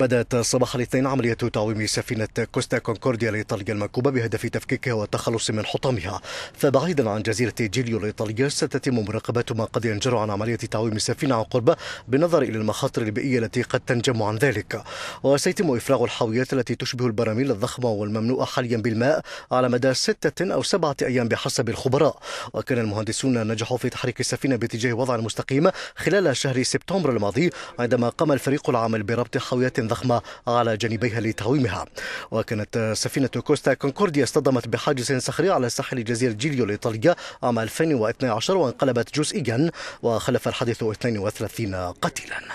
بدأت صباح الاثنين عملية تعويم سفينة كوستا كونكورديا الإيطالية المنكوبة بهدف تفكيكها والتخلص من حطامها فبعيدا عن جزيرة جيليو الإيطالية ستتم مراقبة ما قد ينجر عن عملية تعويم السفينة عن قرب بالنظر إلى المخاطر البيئية التي قد تنجم عن ذلك وسيتم إفراغ الحاويات التي تشبه البراميل الضخمة والمملوءة حاليا بالماء على مدى ستة أو سبعة أيام بحسب الخبراء وكان المهندسون نجحوا في تحريك السفينة باتجاه وضع مستقيم خلال شهر سبتمبر الماضي عندما قام الفريق العامل بربط حاويات ضخمة على جانبيها لتقويمها وكانت سفينة كوستا كونكورديا اصطدمت بحاجز صخري على ساحل جزيرة جيليو الإيطالية عام 2012 وانقلبت جزئيا وخلف الحادث 32 قتيلا